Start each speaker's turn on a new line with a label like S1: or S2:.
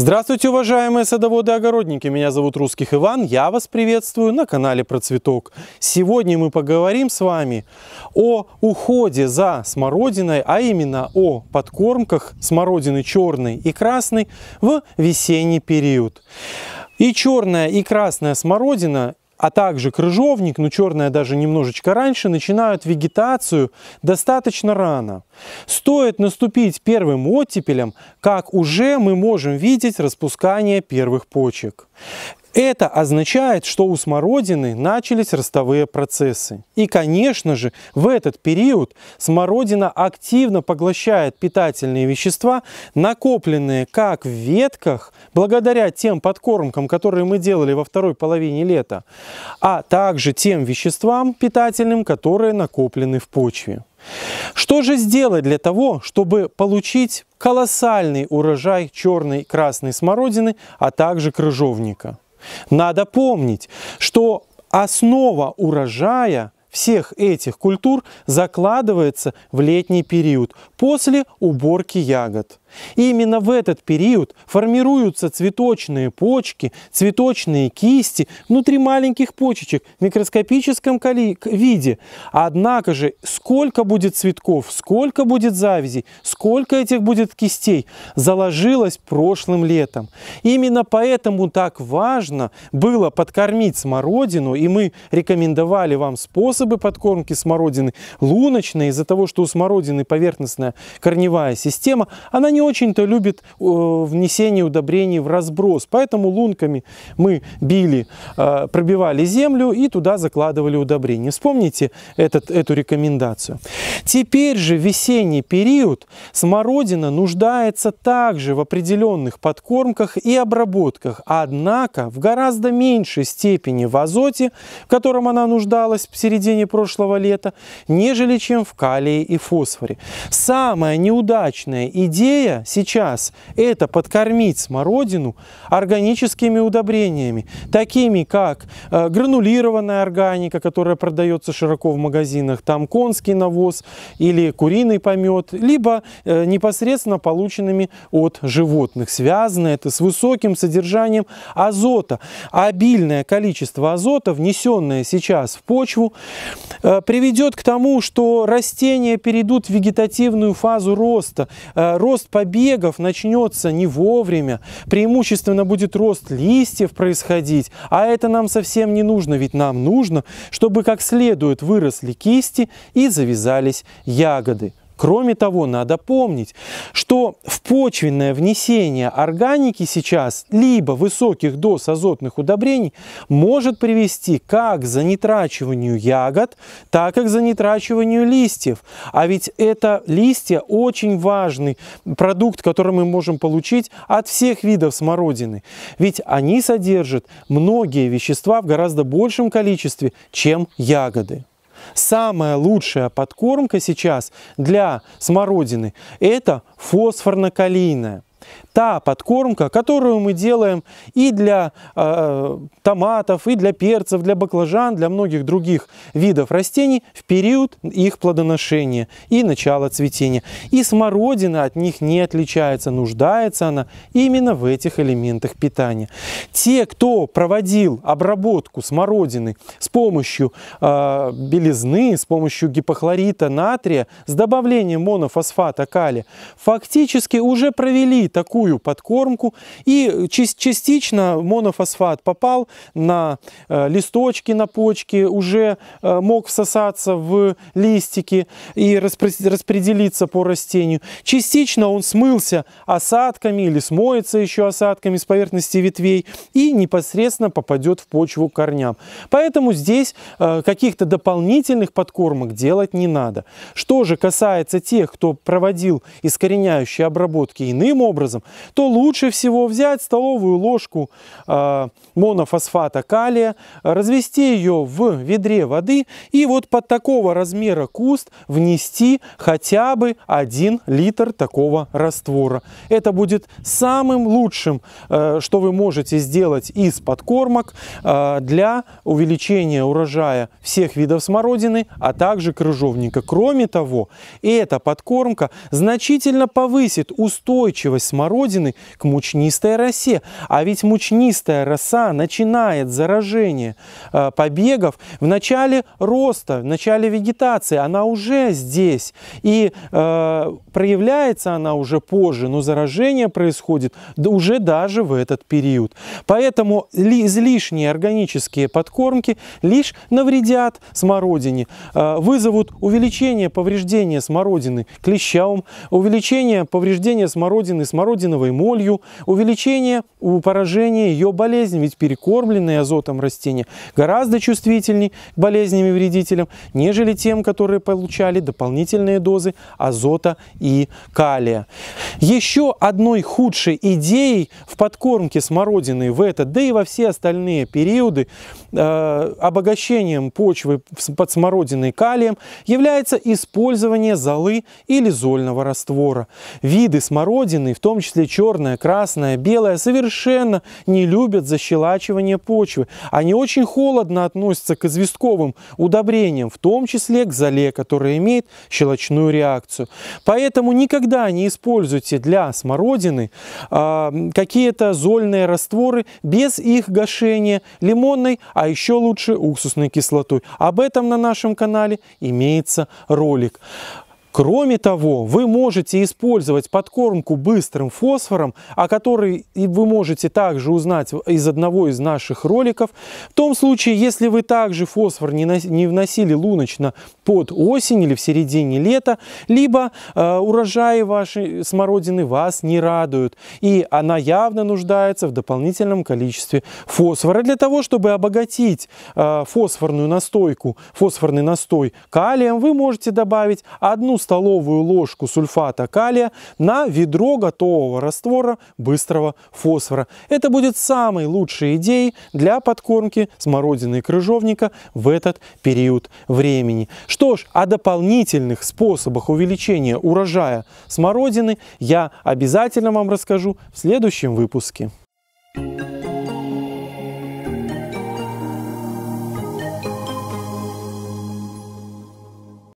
S1: Здравствуйте, уважаемые садоводы и огородники! Меня зовут Русских Иван, я вас приветствую на канале Процветок. Сегодня мы поговорим с вами о уходе за смородиной, а именно о подкормках смородины черной и красной в весенний период. И черная, и красная смородина а также крыжовник, ну черная даже немножечко раньше, начинают вегетацию достаточно рано. Стоит наступить первым оттепелем, как уже мы можем видеть распускание первых почек. Это означает, что у смородины начались ростовые процессы. И, конечно же, в этот период смородина активно поглощает питательные вещества, накопленные как в ветках, благодаря тем подкормкам, которые мы делали во второй половине лета, а также тем веществам питательным, которые накоплены в почве. Что же сделать для того, чтобы получить колоссальный урожай черной и красной смородины, а также крыжовника? Надо помнить, что основа урожая всех этих культур закладывается в летний период после уборки ягод. И именно в этот период формируются цветочные почки, цветочные кисти внутри маленьких почечек в микроскопическом виде. Однако же, сколько будет цветков, сколько будет завязей, сколько этих будет кистей, заложилось прошлым летом. Именно поэтому так важно было подкормить смородину, и мы рекомендовали вам способы подкормки смородины луночные, из-за того, что у смородины поверхностная корневая система, она не не очень-то любит э, внесение удобрений в разброс, поэтому лунками мы били, э, пробивали землю и туда закладывали удобрения. Вспомните этот, эту рекомендацию. Теперь же весенний период смородина нуждается также в определенных подкормках и обработках, однако в гораздо меньшей степени в азоте, в котором она нуждалась в середине прошлого лета, нежели чем в калии и фосфоре. Самая неудачная идея сейчас – это подкормить смородину органическими удобрениями, такими как э, гранулированная органика, которая продается широко в магазинах, там конский навоз или куриный помет, либо э, непосредственно полученными от животных. Связано это с высоким содержанием азота. Обильное количество азота, внесенное сейчас в почву, э, приведет к тому, что растения перейдут в вегетативную фазу роста. Рост побегов начнется не вовремя, преимущественно будет рост листьев происходить, а это нам совсем не нужно, ведь нам нужно, чтобы как следует выросли кисти и завязались ягоды. Кроме того, надо помнить, что в почвенное внесение органики сейчас либо высоких доз азотных удобрений может привести как к занетрачиванию ягод, так и к занетрачиванию листьев. А ведь это листья очень важный продукт, который мы можем получить от всех видов смородины. Ведь они содержат многие вещества в гораздо большем количестве, чем ягоды. Самая лучшая подкормка сейчас для смородины – это фосфорно-калийная та подкормка, которую мы делаем и для э, томатов, и для перцев, для баклажан, для многих других видов растений в период их плодоношения и начала цветения. И смородина от них не отличается, нуждается она именно в этих элементах питания. Те, кто проводил обработку смородины с помощью э, белизны, с помощью гипохлорита натрия с добавлением монофосфата калия, фактически уже провели такую подкормку, и частично монофосфат попал на э, листочки, на почки, уже э, мог всосаться в листики и распределиться по растению. Частично он смылся осадками или смоется еще осадками с поверхности ветвей и непосредственно попадет в почву корням. Поэтому здесь э, каких-то дополнительных подкормок делать не надо. Что же касается тех, кто проводил искореняющие обработки иным образом, образом, то лучше всего взять столовую ложку э, монофосфата калия, развести ее в ведре воды и вот под такого размера куст внести хотя бы 1 литр такого раствора. Это будет самым лучшим, э, что вы можете сделать из подкормок э, для увеличения урожая всех видов смородины, а также крыжовника. Кроме того, эта подкормка значительно повысит устойчивость смородины к мучнистой росе. А ведь мучнистая роса начинает заражение э, побегов в начале роста, в начале вегетации. Она уже здесь. И э, проявляется она уже позже, но заражение происходит уже даже в этот период. Поэтому излишние органические подкормки лишь навредят смородине, э, вызовут увеличение повреждения смородины клещам, увеличение повреждения смородины смородины смородиновой молью, увеличение у поражения ее болезни, ведь перекормленные азотом растения гораздо чувствительнее к болезням и вредителям, нежели тем, которые получали дополнительные дозы азота и калия. Еще одной худшей идеей в подкормке смородины в этот, да и во все остальные периоды э, обогащением почвы под смородиной калием является использование золы или зольного раствора. Виды смородины, в том том числе черная, красная, белая, совершенно не любят защелачивание почвы. Они очень холодно относятся к известковым удобрениям, в том числе к золе, которая имеет щелочную реакцию. Поэтому никогда не используйте для смородины э, какие-то зольные растворы без их гашения лимонной, а еще лучше уксусной кислотой. Об этом на нашем канале имеется ролик. Кроме того, вы можете использовать подкормку быстрым фосфором, о которой вы можете также узнать из одного из наших роликов. В том случае, если вы также фосфор не вносили луночно под осень или в середине лета, либо э, урожаи вашей смородины вас не радуют, и она явно нуждается в дополнительном количестве фосфора. Для того, чтобы обогатить э, фосфорную настойку, фосфорный настой калием, вы можете добавить одну столовую ложку сульфата калия на ведро готового раствора быстрого фосфора. Это будет самой лучшей идеей для подкормки смородины и крыжовника в этот период времени. Что ж, о дополнительных способах увеличения урожая смородины я обязательно вам расскажу в следующем выпуске. Thank you